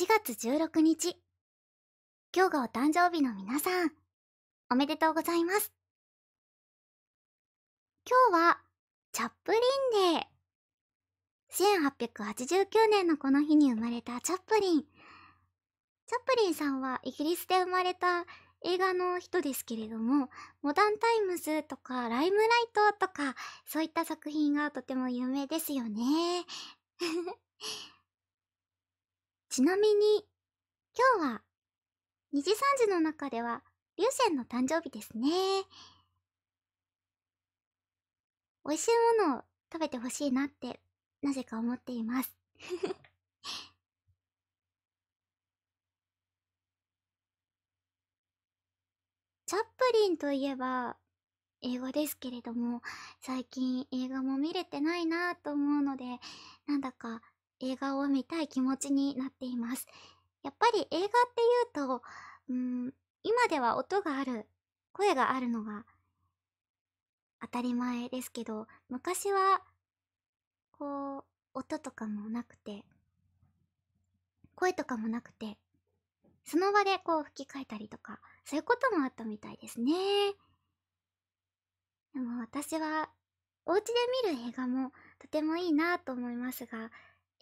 4月16日。今日がお誕生日の皆さん、おめでとうございます。今日は、チャップリンデー。1889年のこの日に生まれたチャップリン。チャップリンさんはイギリスで生まれた映画の人ですけれども、モダンタイムズとか、ライムライトとか、そういった作品がとても有名ですよね。ちなみに、今日は、二時三時の中では、流星の誕生日ですね。美味しいものを食べてほしいなって、なぜか思っています。チャップリンといえば、映画ですけれども、最近映画も見れてないなと思うので、なんだか映画を見たい気持ちになっていますやっぱり映画っていうとうん今では音がある声があるのが当たり前ですけど昔はこう音とかもなくて声とかもなくてその場でこう吹き替えたりとかそういうこともあったみたいですねでも私はお家で見る映画もとてもいいなと思いますが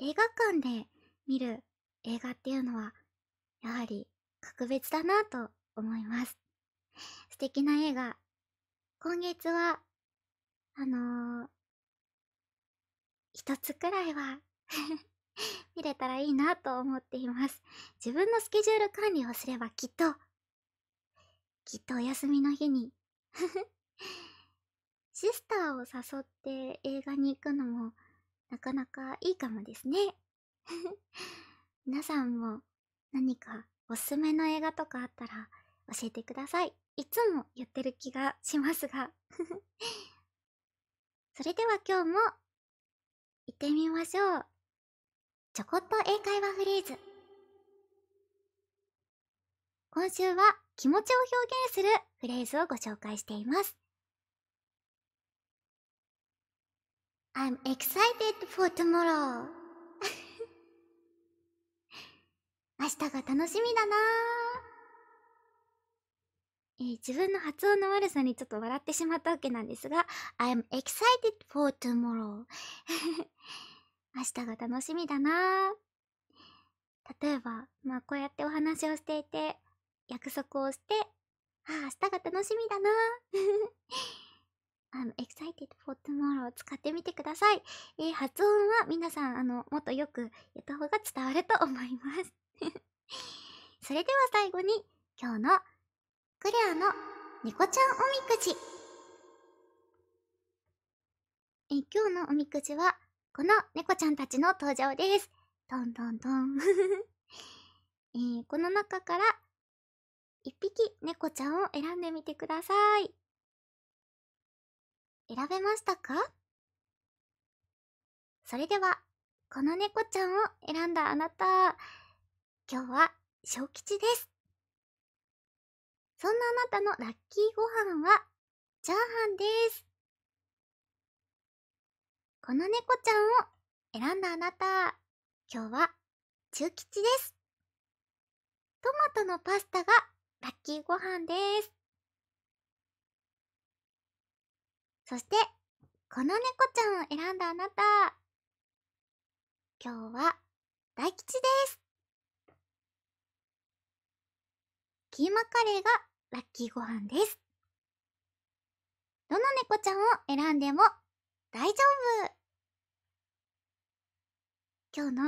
映画館で見る映画っていうのは、やはり格別だなと思います。素敵な映画。今月は、あのー、一つくらいは 見れたらいいなと思っています。自分のスケジュール管理をすればきっと、きっとお休みの日に シスターを誘って映画に行くのもなかなかいいかもですね。皆さんも何かおすすめの映画とかあったら教えてください。いつも言ってる気がしますが それでは今日も行ってみましょう。ちょこっと英会話フレーズ。今週は気持ちを表現するフレーズをご紹介しています。I'm excited for tomorrow. 明日が楽しみだなえー、自分の発音の悪さにちょっと笑ってしまったわけなんですが、I'm excited for tomorrow. 明日が楽しみだな例えば、まあこうやってお話をしていて、約束をして、ああ、明日が楽しみだなの excited for tomorrow を使ってみてください。えー、発音は皆さん、あの、もっとよく言った方が伝わると思います それでは最後に、今日のクレアの猫ちゃんおみくじ。えー、今日のおみくじは、この猫ちゃんたちの登場です。トントントン えー、この中から、一匹猫ちゃんを選んでみてください。選べましたかそれでは、この猫ちゃんを選んだあなた、今日は小吉です。そんなあなたのラッキーご飯は、チャーハンです。この猫ちゃんを選んだあなた、今日は中吉です。トマトのパスタがラッキーご飯です。そして、この猫ちゃんを選んだあなた。今日は、大吉です。キーマカレーがラッキーご飯です。どの猫ちゃんを選んでも大丈夫。今日の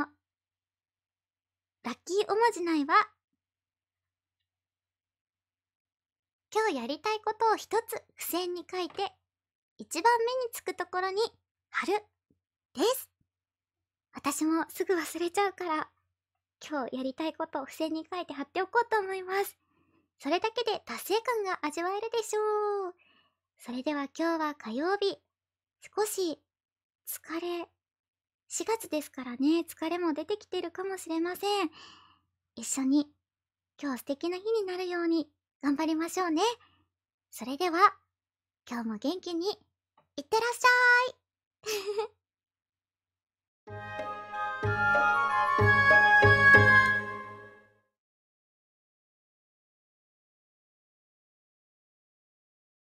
ラッキーおまじないは、今日やりたいことを一つ付箋に書いて一番目につくところに貼るです私もすぐ忘れちゃうから今日やりたいことを付箋に書いて貼っておこうと思いますそれだけで達成感が味わえるでしょうそれでは今日は火曜日少し疲れ4月ですからね疲れも出てきてるかもしれません一緒に今日素敵な日になるように頑張りましょうねそれでは今日も元気にいってらっしゃーい